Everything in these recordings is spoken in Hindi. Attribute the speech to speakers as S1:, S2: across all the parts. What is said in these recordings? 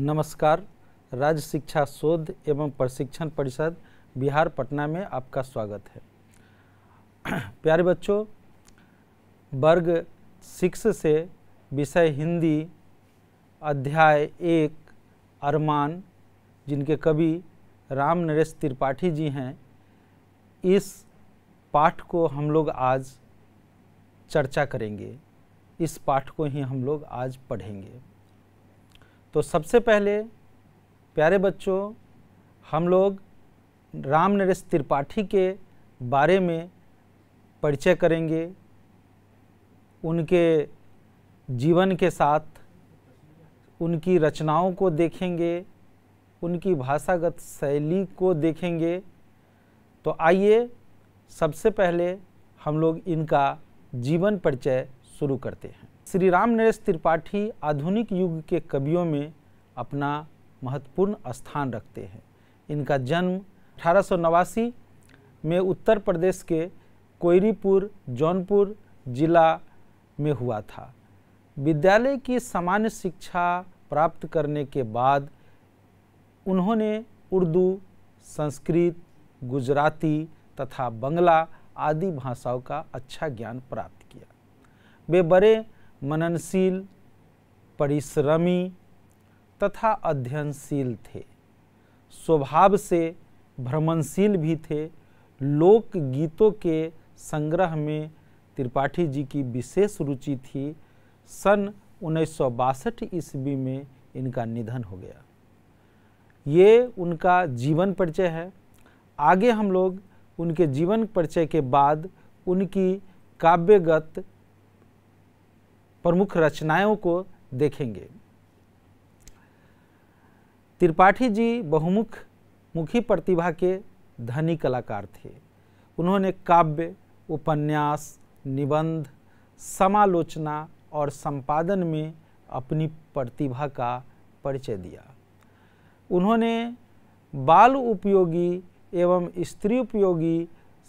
S1: नमस्कार राज्य शिक्षा शोध एवं प्रशिक्षण परिषद बिहार पटना में आपका स्वागत है प्यारे बच्चों वर्ग सिक्स से विषय हिंदी अध्याय एक अरमान जिनके कवि राम नरेश त्रिपाठी जी हैं इस पाठ को हम लोग आज चर्चा करेंगे इस पाठ को ही हम लोग आज पढ़ेंगे तो सबसे पहले प्यारे बच्चों हम लोग राम नरेश त्रिपाठी के बारे में परिचय करेंगे उनके जीवन के साथ उनकी रचनाओं को देखेंगे उनकी भाषागत शैली को देखेंगे तो आइए सबसे पहले हम लोग इनका जीवन परिचय शुरू करते हैं श्री राम नरेश त्रिपाठी आधुनिक युग के कवियों में अपना महत्वपूर्ण स्थान रखते हैं इनका जन्म अठारह में उत्तर प्रदेश के कोयरीपुर जौनपुर जिला में हुआ था विद्यालय की सामान्य शिक्षा प्राप्त करने के बाद उन्होंने उर्दू संस्कृत गुजराती तथा बंगला आदि भाषाओं का अच्छा ज्ञान प्राप्त किया वे बड़े मननशील परिश्रमी तथा अध्ययनशील थे स्वभाव से भ्रमणशील भी थे लोक गीतों के संग्रह में त्रिपाठी जी की विशेष रुचि थी सन उन्नीस ईस्वी में इनका निधन हो गया ये उनका जीवन परिचय है आगे हम लोग उनके जीवन परिचय के बाद उनकी काव्यगत प्रमुख रचनाओं को देखेंगे त्रिपाठी जी बहुमुख मुखी प्रतिभा के धनी कलाकार थे उन्होंने काव्य उपन्यास निबंध समालोचना और संपादन में अपनी प्रतिभा का परिचय दिया उन्होंने बाल उपयोगी एवं स्त्री उपयोगी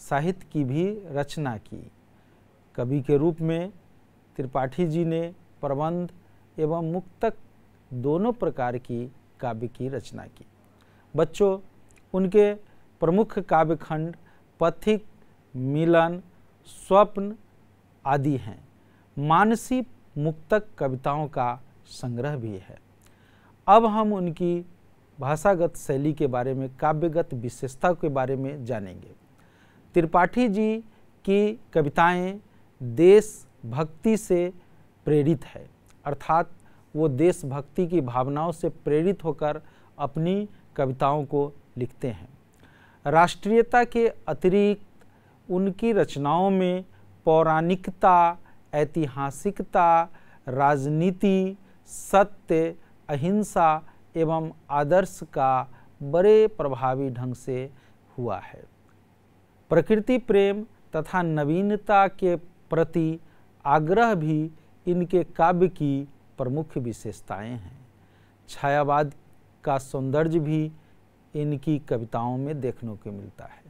S1: साहित्य की भी रचना की कवि के रूप में त्रिपाठी जी ने प्रबंध एवं मुक्तक दोनों प्रकार की काव्य की रचना की बच्चों उनके प्रमुख काव्यखंड पथिक मिलन स्वप्न आदि हैं मानसी मुक्तक कविताओं का संग्रह भी है अब हम उनकी भाषागत शैली के बारे में काव्यगत विशेषता के बारे में जानेंगे त्रिपाठी जी की कविताएं देश भक्ति से प्रेरित है अर्थात वो देशभक्ति की भावनाओं से प्रेरित होकर अपनी कविताओं को लिखते हैं राष्ट्रीयता के अतिरिक्त उनकी रचनाओं में पौराणिकता ऐतिहासिकता राजनीति सत्य अहिंसा एवं आदर्श का बड़े प्रभावी ढंग से हुआ है प्रकृति प्रेम तथा नवीनता के प्रति आग्रह भी इनके काव्य की प्रमुख विशेषताएं हैं छायावाद का सौंदर्य भी इनकी कविताओं में देखने को मिलता है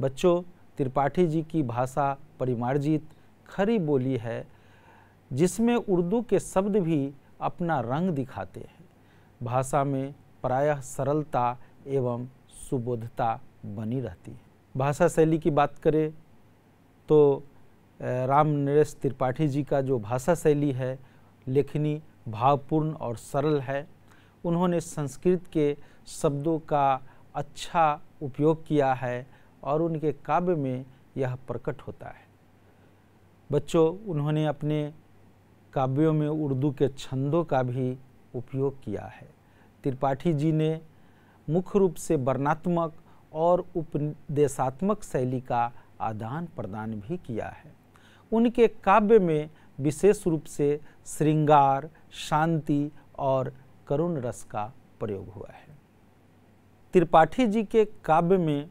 S1: बच्चों त्रिपाठी जी की भाषा परिमार्जित खरी बोली है जिसमें उर्दू के शब्द भी अपना रंग दिखाते हैं भाषा में प्रायः सरलता एवं सुबोधता बनी रहती है भाषा शैली की बात करें तो राम नरेश त्रिपाठी जी का जो भाषा शैली है लेखनी भावपूर्ण और सरल है उन्होंने संस्कृत के शब्दों का अच्छा उपयोग किया है और उनके काव्य में यह प्रकट होता है बच्चों उन्होंने अपने काव्यों में उर्दू के छंदों का भी उपयोग किया है त्रिपाठी जी ने मुख्य रूप से वर्णात्मक और उपदेशात्मक शैली का आदान प्रदान भी किया है उनके काव्य में विशेष रूप से श्रृंगार शांति और करुण रस का प्रयोग हुआ है त्रिपाठी जी के काव्य में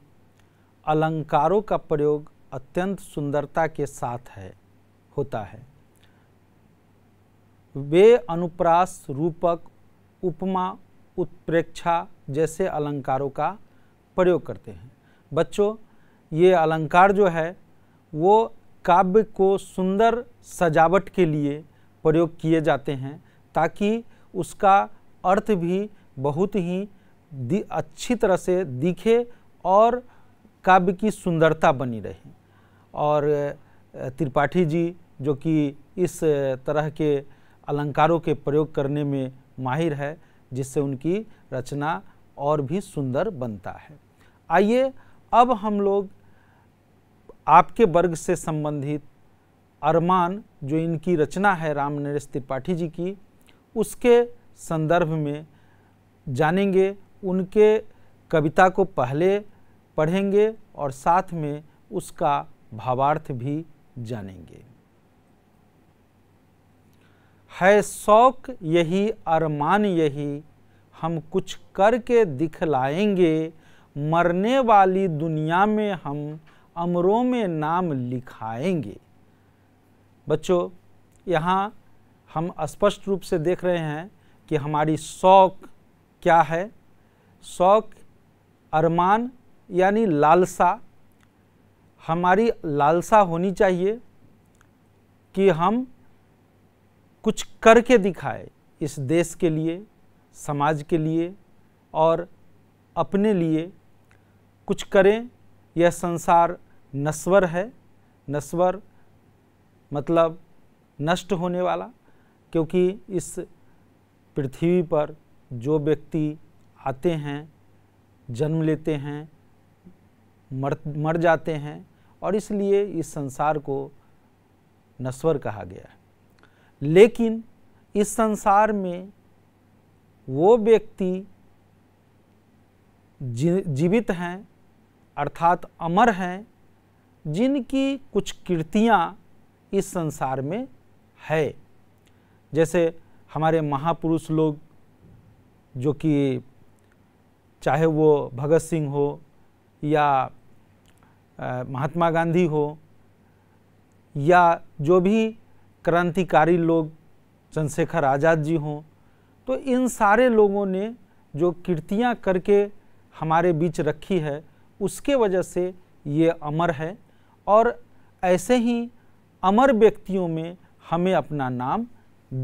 S1: अलंकारों का प्रयोग अत्यंत सुंदरता के साथ है होता है वे अनुप्रास रूपक उपमा उत्प्रेक्षा जैसे अलंकारों का प्रयोग करते हैं बच्चों ये अलंकार जो है वो काव्य को सुंदर सजावट के लिए प्रयोग किए जाते हैं ताकि उसका अर्थ भी बहुत ही अच्छी तरह से दिखे और काव्य की सुंदरता बनी रहे और त्रिपाठी जी जो कि इस तरह के अलंकारों के प्रयोग करने में माहिर है जिससे उनकी रचना और भी सुंदर बनता है आइए अब हम लोग आपके वर्ग से संबंधित अरमान जो इनकी रचना है राम नरेश त्रिपाठी जी की उसके संदर्भ में जानेंगे उनके कविता को पहले पढ़ेंगे और साथ में उसका भावार्थ भी जानेंगे है शौक यही अरमान यही हम कुछ करके दिखलाएंगे मरने वाली दुनिया में हम अमरों में नाम लिखाएंगे बच्चों यहाँ हम स्पष्ट रूप से देख रहे हैं कि हमारी शौक क्या है शौक अरमान यानी लालसा हमारी लालसा होनी चाहिए कि हम कुछ करके दिखाए इस देश के लिए समाज के लिए और अपने लिए कुछ करें यह संसार नस्वर है नस्वर मतलब नष्ट होने वाला क्योंकि इस पृथ्वी पर जो व्यक्ति आते हैं जन्म लेते हैं मर मर जाते हैं और इसलिए इस संसार को नस्वर कहा गया है लेकिन इस संसार में वो व्यक्ति जीवित हैं अर्थात अमर हैं जिनकी कुछ कीर्तियाँ इस संसार में है जैसे हमारे महापुरुष लोग जो कि चाहे वो भगत सिंह हो या महात्मा गांधी हो या जो भी क्रांतिकारी लोग चंद्रशेखर आज़ाद जी हों तो इन सारे लोगों ने जो कीर्तियाँ करके हमारे बीच रखी है उसके वजह से ये अमर है और ऐसे ही अमर व्यक्तियों में हमें अपना नाम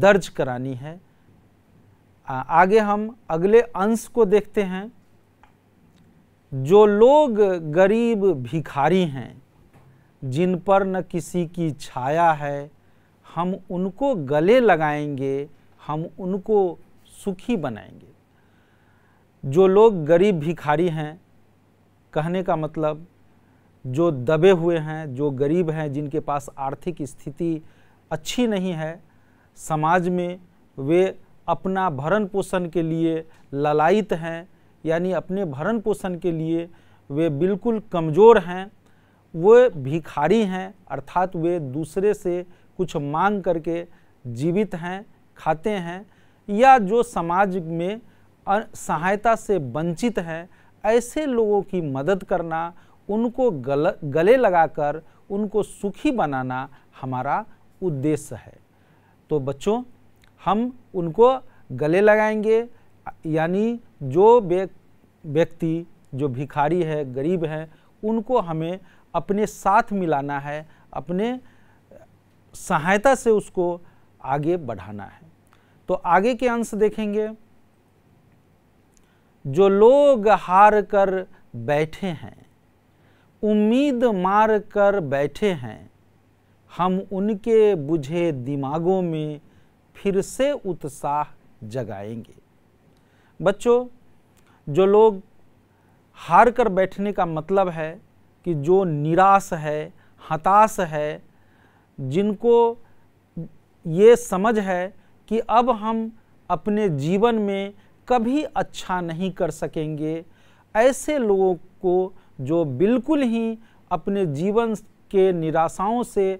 S1: दर्ज करानी है आगे हम अगले अंश को देखते हैं जो लोग गरीब भिखारी हैं जिन पर न किसी की छाया है हम उनको गले लगाएंगे हम उनको सुखी बनाएंगे जो लोग गरीब भिखारी हैं कहने का मतलब जो दबे हुए हैं जो गरीब हैं जिनके पास आर्थिक स्थिति अच्छी नहीं है समाज में वे अपना भरण पोषण के लिए ललायित हैं यानी अपने भरण पोषण के लिए वे बिल्कुल कमज़ोर हैं वे भिखारी हैं अर्थात वे दूसरे से कुछ मांग करके जीवित हैं खाते हैं या जो समाज में सहायता से वंचित हैं ऐसे लोगों की मदद करना उनको गल गले लगाकर उनको सुखी बनाना हमारा उद्देश्य है तो बच्चों हम उनको गले लगाएंगे यानी जो व्यक्ति जो भिखारी है गरीब है उनको हमें अपने साथ मिलाना है अपने सहायता से उसको आगे बढ़ाना है तो आगे के अंश देखेंगे जो लोग हार कर बैठे हैं उम्मीद मार कर बैठे हैं हम उनके बुझे दिमागों में फिर से उत्साह जगाएंगे बच्चों जो लोग हार कर बैठने का मतलब है कि जो निराश है हताश है जिनको ये समझ है कि अब हम अपने जीवन में कभी अच्छा नहीं कर सकेंगे ऐसे लोगों को जो बिल्कुल ही अपने जीवन के निराशाओं से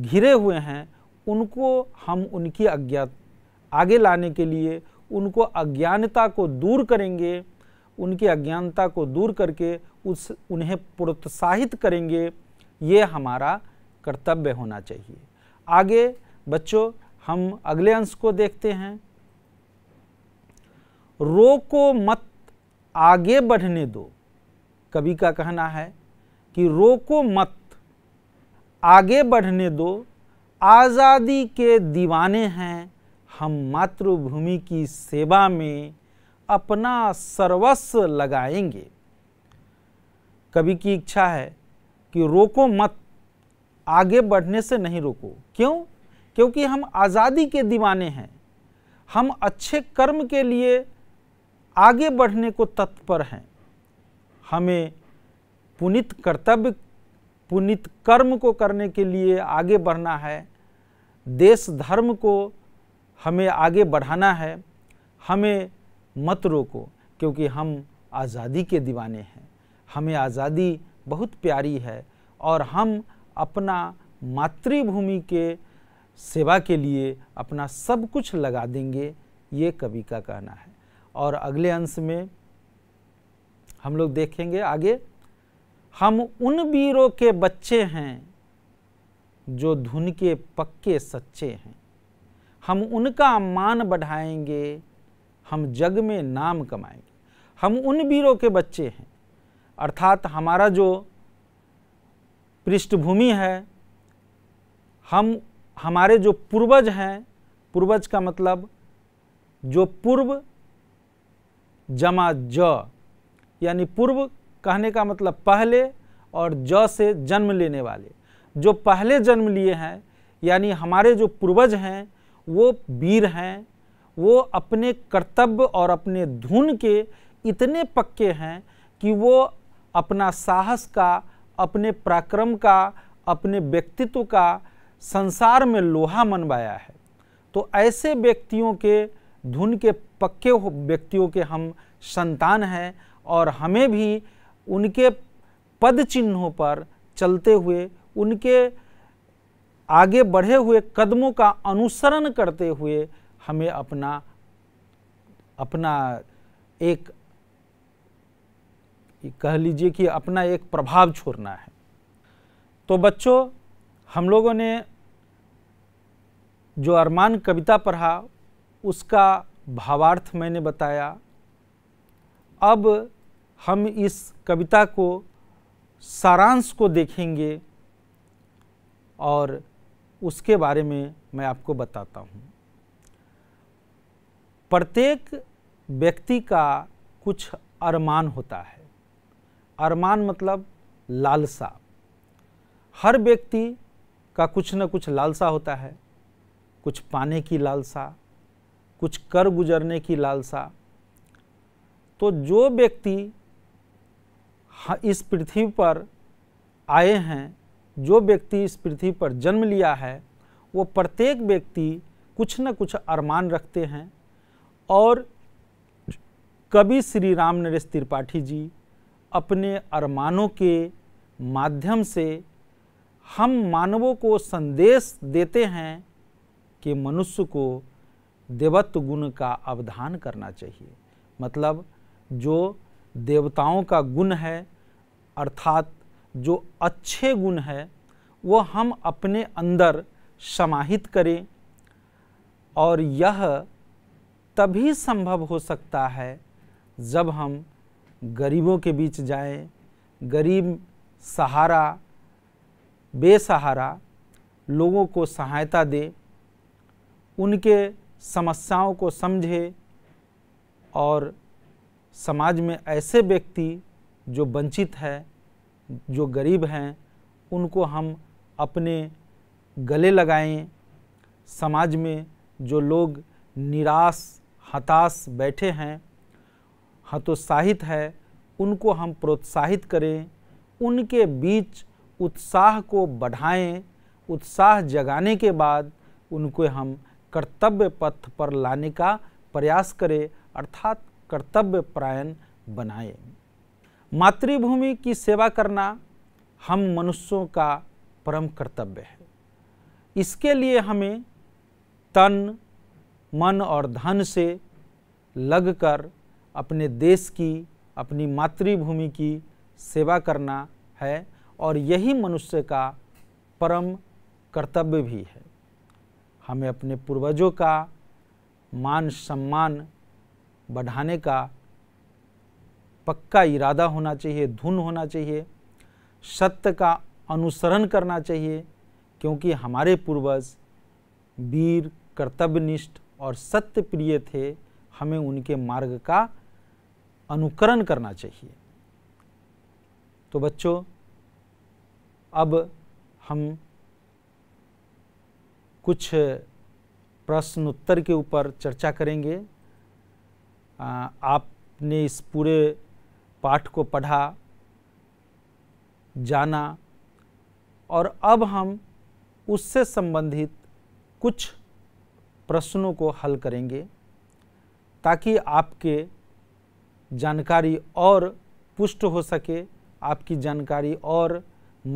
S1: घिरे हुए हैं उनको हम उनकी अज्ञात आगे लाने के लिए उनको अज्ञानता को दूर करेंगे उनकी अज्ञानता को दूर करके उस उन्हें प्रोत्साहित करेंगे ये हमारा कर्तव्य होना चाहिए आगे बच्चों हम अगले अंश को देखते हैं रो को मत आगे बढ़ने दो कवि का कहना है कि रोको मत आगे बढ़ने दो आज़ादी के दीवाने हैं हम मातृभूमि की सेवा में अपना सर्वस्व लगाएंगे कवि की इच्छा है कि रोको मत आगे बढ़ने से नहीं रोको क्यों क्योंकि हम आज़ादी के दीवाने हैं हम अच्छे कर्म के लिए आगे बढ़ने को तत्पर हैं हमें पुनित कर्तव्य पुनित कर्म को करने के लिए आगे बढ़ना है देश धर्म को हमें आगे बढ़ाना है हमें मत रोको क्योंकि हम आज़ादी के दीवाने हैं हमें आज़ादी बहुत प्यारी है और हम अपना मातृभूमि के सेवा के लिए अपना सब कुछ लगा देंगे ये कवि का कहना है और अगले अंश में हम लोग देखेंगे आगे हम उन वीरों के बच्चे हैं जो धुन के पक्के सच्चे हैं हम उनका मान बढ़ाएंगे हम जग में नाम कमाएंगे हम उन वीरों के बच्चे हैं अर्थात हमारा जो पृष्ठभूमि है हम हमारे जो पूर्वज हैं पूर्वज का मतलब जो पूर्व जमा ज यानी पूर्व कहने का मतलब पहले और ज से जन्म लेने वाले जो पहले जन्म लिए हैं यानी हमारे जो पूर्वज हैं वो वीर हैं वो अपने कर्तव्य और अपने धुन के इतने पक्के हैं कि वो अपना साहस का अपने पराक्रम का अपने व्यक्तित्व का संसार में लोहा मनवाया है तो ऐसे व्यक्तियों के धुन के पक्के व्यक्तियों के हम संतान हैं और हमें भी उनके पद चिन्हों पर चलते हुए उनके आगे बढ़े हुए कदमों का अनुसरण करते हुए हमें अपना अपना एक कह लीजिए कि अपना एक प्रभाव छोड़ना है तो बच्चों हम लोगों ने जो अरमान कविता पढ़ा उसका भावार्थ मैंने बताया अब हम इस कविता को सारांश को देखेंगे और उसके बारे में मैं आपको बताता हूँ प्रत्येक व्यक्ति का कुछ अरमान होता है अरमान मतलब लालसा हर व्यक्ति का कुछ न कुछ लालसा होता है कुछ पाने की लालसा कुछ कर गुजरने की लालसा तो जो व्यक्ति हाँ, इस पृथ्वी पर आए हैं जो व्यक्ति इस पृथ्वी पर जन्म लिया है वो प्रत्येक व्यक्ति कुछ न कुछ अरमान रखते हैं और कवि श्री राम नरेश त्रिपाठी जी अपने अरमानों के माध्यम से हम मानवों को संदेश देते हैं कि मनुष्य को देवत्व गुण का अवधान करना चाहिए मतलब जो देवताओं का गुण है अर्थात जो अच्छे गुण है वो हम अपने अंदर समाहित करें और यह तभी संभव हो सकता है जब हम गरीबों के बीच जाएं, गरीब सहारा बेसहारा लोगों को सहायता दे उनके समस्याओं को समझे और समाज में ऐसे व्यक्ति जो वंचित है जो गरीब हैं उनको हम अपने गले लगाएं समाज में जो लोग निराश हताश बैठे हैं हतोत्साहित है उनको हम प्रोत्साहित करें उनके बीच उत्साह को बढ़ाएं उत्साह जगाने के बाद उनको हम कर्तव्य पथ पर लाने का प्रयास करें अर्थात कर्तव्य प्रायण बनाए मातृभूमि की सेवा करना हम मनुष्यों का परम कर्तव्य है इसके लिए हमें तन मन और धन से लगकर अपने देश की अपनी मातृभूमि की सेवा करना है और यही मनुष्य का परम कर्तव्य भी है हमें अपने पूर्वजों का मान सम्मान बढ़ाने का पक्का इरादा होना चाहिए धुन होना चाहिए सत्य का अनुसरण करना चाहिए क्योंकि हमारे पूर्वज वीर कर्तव्यनिष्ठ और सत्य प्रिय थे हमें उनके मार्ग का अनुकरण करना चाहिए तो बच्चों अब हम कुछ प्रश्न उत्तर के ऊपर चर्चा करेंगे आपने इस पूरे पाठ को पढ़ा जाना और अब हम उससे संबंधित कुछ प्रश्नों को हल करेंगे ताकि आपके जानकारी और पुष्ट हो सके आपकी जानकारी और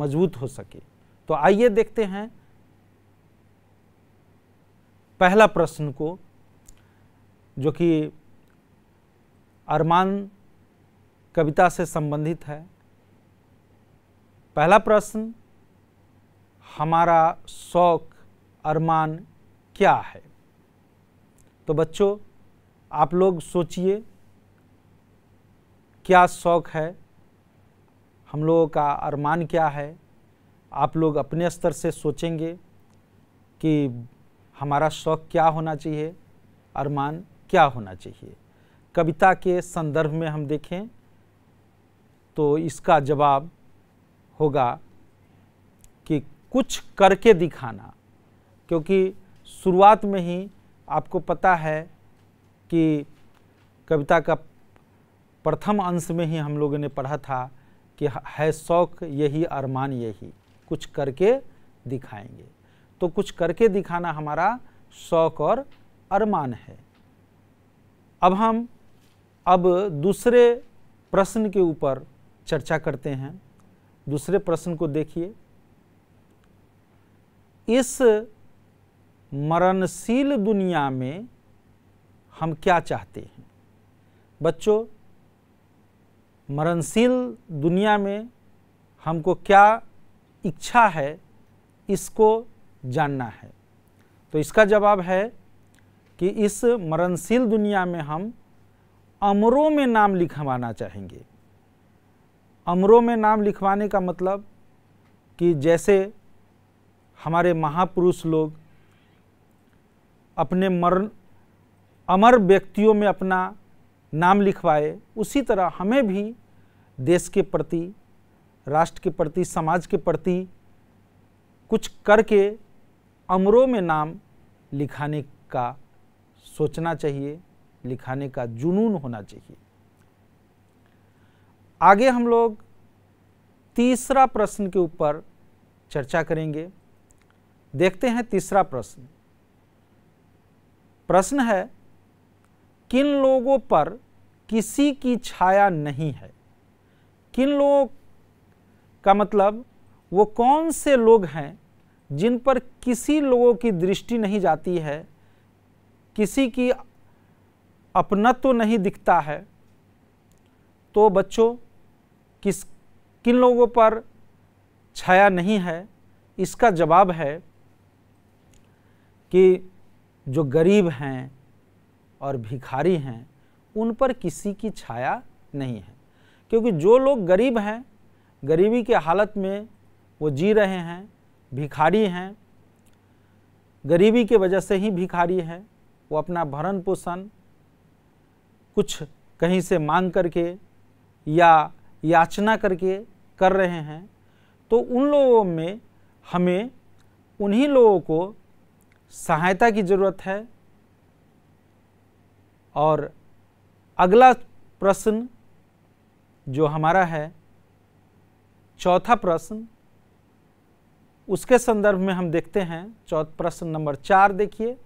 S1: मजबूत हो सके तो आइए देखते हैं पहला प्रश्न को जो कि अरमान कविता से संबंधित है पहला प्रश्न हमारा शौक अरमान क्या है तो बच्चों आप लोग सोचिए क्या शौक है हम लोगों का अरमान क्या है आप लोग अपने स्तर से सोचेंगे कि हमारा शौक क्या होना चाहिए अरमान क्या होना चाहिए कविता के संदर्भ में हम देखें तो इसका जवाब होगा कि कुछ करके दिखाना क्योंकि शुरुआत में ही आपको पता है कि कविता का प्रथम अंश में ही हम लोगों ने पढ़ा था कि है शौक यही अरमान यही कुछ करके दिखाएंगे तो कुछ करके दिखाना हमारा शौक और अरमान है अब हम अब दूसरे प्रश्न के ऊपर चर्चा करते हैं दूसरे प्रश्न को देखिए इस मरणशील दुनिया में हम क्या चाहते हैं बच्चों मरणशील दुनिया में हमको क्या इच्छा है इसको जानना है तो इसका जवाब है कि इस मरणशील दुनिया में हम अमरों में नाम लिखवाना चाहेंगे अमरों में नाम लिखवाने का मतलब कि जैसे हमारे महापुरुष लोग अपने मरण अमर व्यक्तियों में अपना नाम लिखवाए उसी तरह हमें भी देश के प्रति राष्ट्र के प्रति समाज के प्रति कुछ करके अमरों में नाम लिखाने का सोचना चाहिए लिखाने का जुनून होना चाहिए आगे हम लोग तीसरा प्रश्न के ऊपर चर्चा करेंगे देखते हैं तीसरा प्रश्न प्रश्न है किन लोगों पर किसी की छाया नहीं है किन लोग का मतलब वो कौन से लोग हैं जिन पर किसी लोगों की दृष्टि नहीं जाती है किसी की अपनत्व तो नहीं दिखता है तो बच्चों किस किन लोगों पर छाया नहीं है इसका जवाब है कि जो गरीब हैं और भिखारी हैं उन पर किसी की छाया नहीं है क्योंकि जो लोग गरीब हैं गरीबी के हालत में वो जी रहे हैं भिखारी हैं गरीबी के वजह से ही भिखारी हैं वो अपना भरण पोषण कुछ कहीं से मांग करके या याचना करके कर रहे हैं तो उन लोगों में हमें उन्हीं लोगों को सहायता की ज़रूरत है और अगला प्रश्न जो हमारा है चौथा प्रश्न उसके संदर्भ में हम देखते हैं चौथ प्रश्न नंबर चार देखिए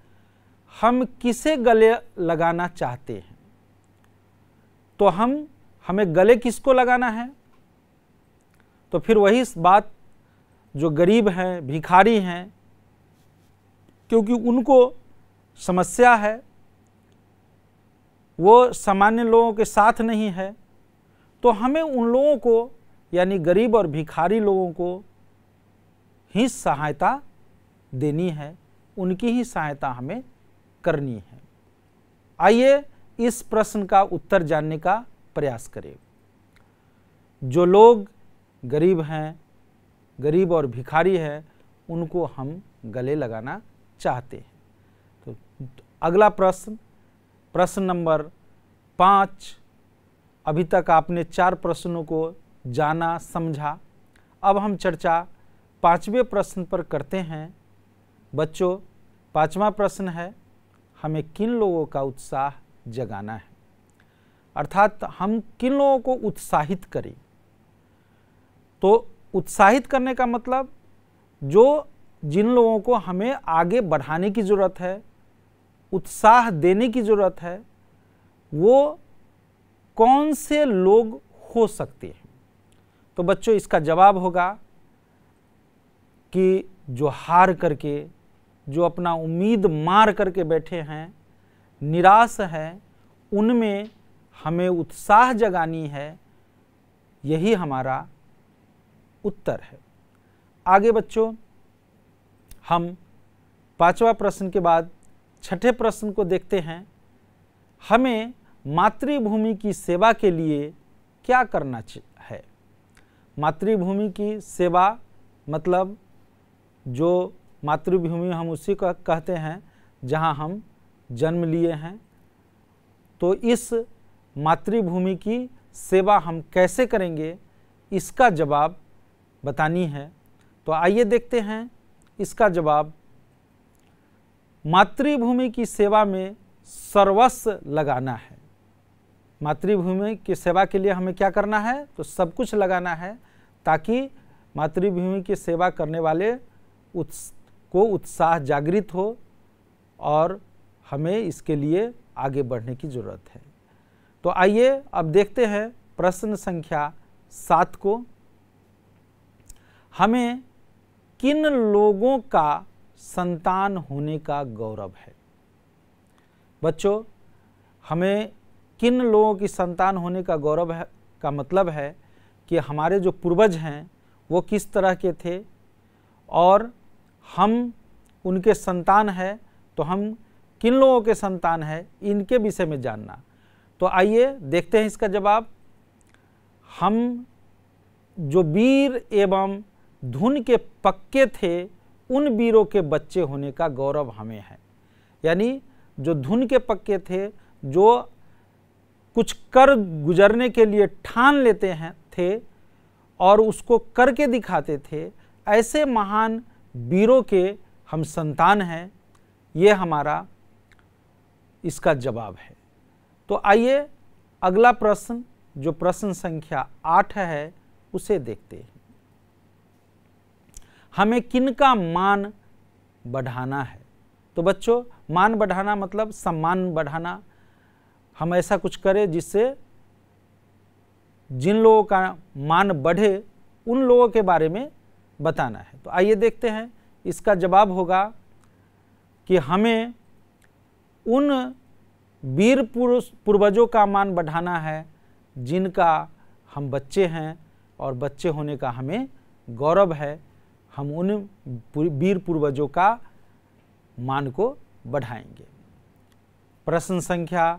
S1: हम किसे गले लगाना चाहते हैं तो हम हमें गले किसको लगाना है तो फिर वही बात जो गरीब हैं भिखारी हैं क्योंकि उनको समस्या है वो सामान्य लोगों के साथ नहीं है तो हमें उन लोगों को यानी गरीब और भिखारी लोगों को ही सहायता देनी है उनकी ही सहायता हमें करनी है आइए इस प्रश्न का उत्तर जानने का प्रयास करें जो लोग गरीब हैं गरीब और भिखारी हैं उनको हम गले लगाना चाहते हैं तो, तो अगला प्रश्न प्रश्न नंबर पाँच अभी तक आपने चार प्रश्नों को जाना समझा अब हम चर्चा पाँचवें प्रश्न पर करते हैं बच्चों पाँचवा प्रश्न है हमें किन लोगों का उत्साह जगाना है अर्थात हम किन लोगों को उत्साहित करें तो उत्साहित करने का मतलब जो जिन लोगों को हमें आगे बढ़ाने की ज़रूरत है उत्साह देने की ज़रूरत है वो कौन से लोग हो सकते हैं तो बच्चों इसका जवाब होगा कि जो हार करके जो अपना उम्मीद मार करके बैठे हैं निराश हैं उनमें हमें उत्साह जगानी है यही हमारा उत्तर है आगे बच्चों हम पांचवा प्रश्न के बाद छठे प्रश्न को देखते हैं हमें मातृभूमि की सेवा के लिए क्या करना है मातृभूमि की सेवा मतलब जो मातृभूमि हम उसी को कहते हैं जहां हम जन्म लिए हैं तो इस मातृभूमि की सेवा हम कैसे करेंगे इसका जवाब बतानी है तो आइए देखते हैं इसका जवाब मातृभूमि की सेवा में सर्वस्व लगाना है मातृभूमि की सेवा के लिए हमें क्या करना है तो सब कुछ लगाना है ताकि मातृभूमि की सेवा करने वाले उत्स को उत्साह जागृत हो और हमें इसके लिए आगे बढ़ने की ज़रूरत है तो आइए अब देखते हैं प्रश्न संख्या सात को हमें किन लोगों का संतान होने का गौरव है बच्चों हमें किन लोगों की संतान होने का गौरव है का मतलब है कि हमारे जो पूर्वज हैं वो किस तरह के थे और हम उनके संतान है तो हम किन लोगों के संतान है इनके विषय में जानना तो आइए देखते हैं इसका जवाब हम जो वीर एवं धुन के पक्के थे उन वीरों के बच्चे होने का गौरव हमें है यानी जो धुन के पक्के थे जो कुछ कर गुजरने के लिए ठान लेते हैं थे और उसको करके दिखाते थे ऐसे महान वीरों के हम संतान हैं ये हमारा इसका जवाब है तो आइए अगला प्रश्न जो प्रश्न संख्या आठ है उसे देखते हैं हमें किन का मान बढ़ाना है तो बच्चों मान बढ़ाना मतलब सम्मान बढ़ाना हम ऐसा कुछ करें जिससे जिन लोगों का मान बढ़े उन लोगों के बारे में बताना है तो आइए देखते हैं इसका जवाब होगा कि हमें उन वीर पुरुष पूर्वजों का मान बढ़ाना है जिनका हम बच्चे हैं और बच्चे होने का हमें गौरव है हम उन वीर पूर्वजों का मान को बढ़ाएंगे प्रश्न संख्या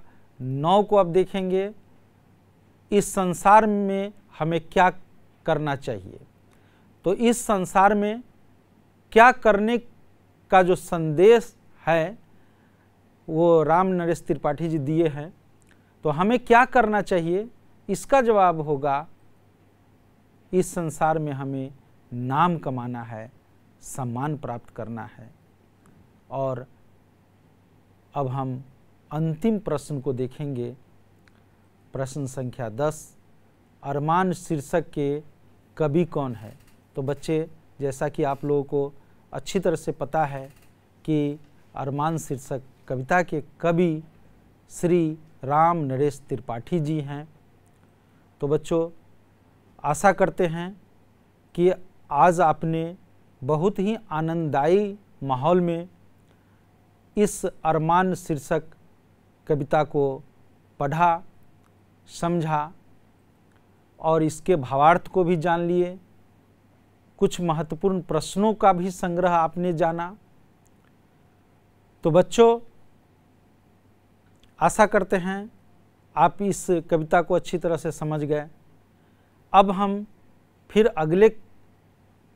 S1: नौ को आप देखेंगे इस संसार में हमें क्या करना चाहिए तो इस संसार में क्या करने का जो संदेश है वो राम नरेश त्रिपाठी जी दिए हैं तो हमें क्या करना चाहिए इसका जवाब होगा इस संसार में हमें नाम कमाना है सम्मान प्राप्त करना है और अब हम अंतिम प्रश्न को देखेंगे प्रश्न संख्या दस अरमान शीर्षक के कवि कौन है तो बच्चे जैसा कि आप लोगों को अच्छी तरह से पता है कि अरमान शीर्षक कविता के कवि श्री राम नरेश त्रिपाठी जी हैं तो बच्चों आशा करते हैं कि आज आपने बहुत ही आनंददायी माहौल में इस अरमान शीर्षक कविता को पढ़ा समझा और इसके भावार्थ को भी जान लिए कुछ महत्वपूर्ण प्रश्नों का भी संग्रह आपने जाना तो बच्चों आशा करते हैं आप इस कविता को अच्छी तरह से समझ गए अब हम फिर अगले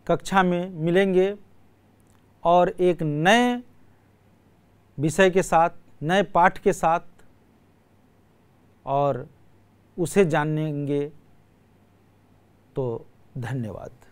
S1: कक्षा में मिलेंगे और एक नए विषय के साथ नए पाठ के साथ और उसे जानेंगे तो धन्यवाद